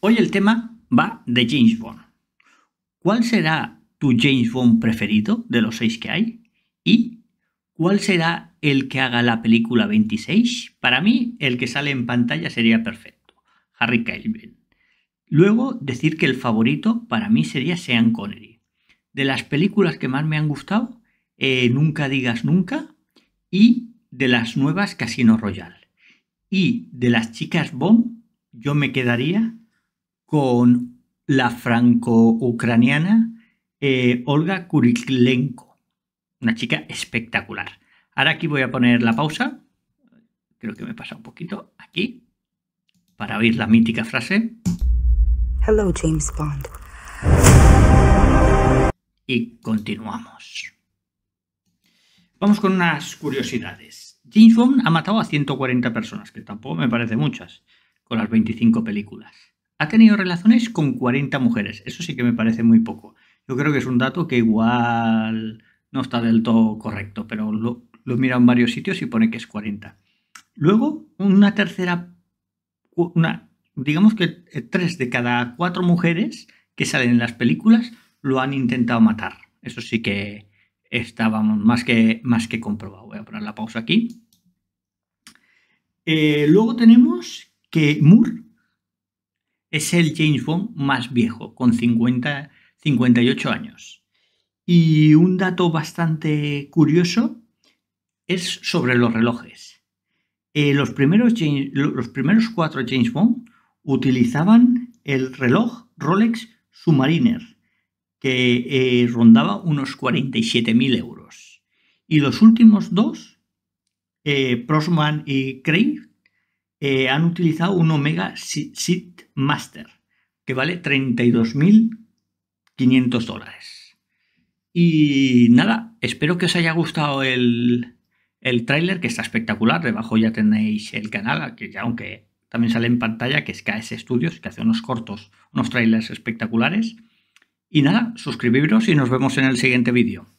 Hoy el tema va de James Bond. ¿Cuál será tu James Bond preferido de los seis que hay? ¿Y cuál será el que haga la película 26? Para mí, el que sale en pantalla sería perfecto, Harry Kelvin. Luego, decir que el favorito para mí sería Sean Connery. De las películas que más me han gustado, eh, Nunca digas nunca y de las nuevas Casino Royale. Y de las chicas Bond, yo me quedaría con la franco-ucraniana eh, Olga Kuriklenko, una chica espectacular. Ahora aquí voy a poner la pausa, creo que me pasa un poquito, aquí, para oír la mítica frase. Hello, James Bond. Y continuamos. Vamos con unas curiosidades. James Bond ha matado a 140 personas, que tampoco me parece muchas, con las 25 películas ha tenido relaciones con 40 mujeres. Eso sí que me parece muy poco. Yo creo que es un dato que igual no está del todo correcto, pero lo, lo mira en varios sitios y pone que es 40. Luego, una tercera, digamos que eh, tres de cada cuatro mujeres que salen en las películas lo han intentado matar. Eso sí que estábamos más que, más que comprobado. Voy a poner la pausa aquí. Eh, luego tenemos que Moore es el James Bond más viejo, con 50, 58 años. Y un dato bastante curioso es sobre los relojes. Eh, los, primeros los primeros cuatro James Bond utilizaban el reloj Rolex Submariner, que eh, rondaba unos 47.000 euros. Y los últimos dos, eh, Prosman y Craig, eh, han utilizado un Omega Sit Master que vale 32.500 dólares. Y nada, espero que os haya gustado el, el tráiler, que está espectacular. Debajo ya tenéis el canal, aunque también sale en pantalla, que es KS Studios, que hace unos cortos, unos trailers espectaculares. Y nada, suscribiros y nos vemos en el siguiente vídeo.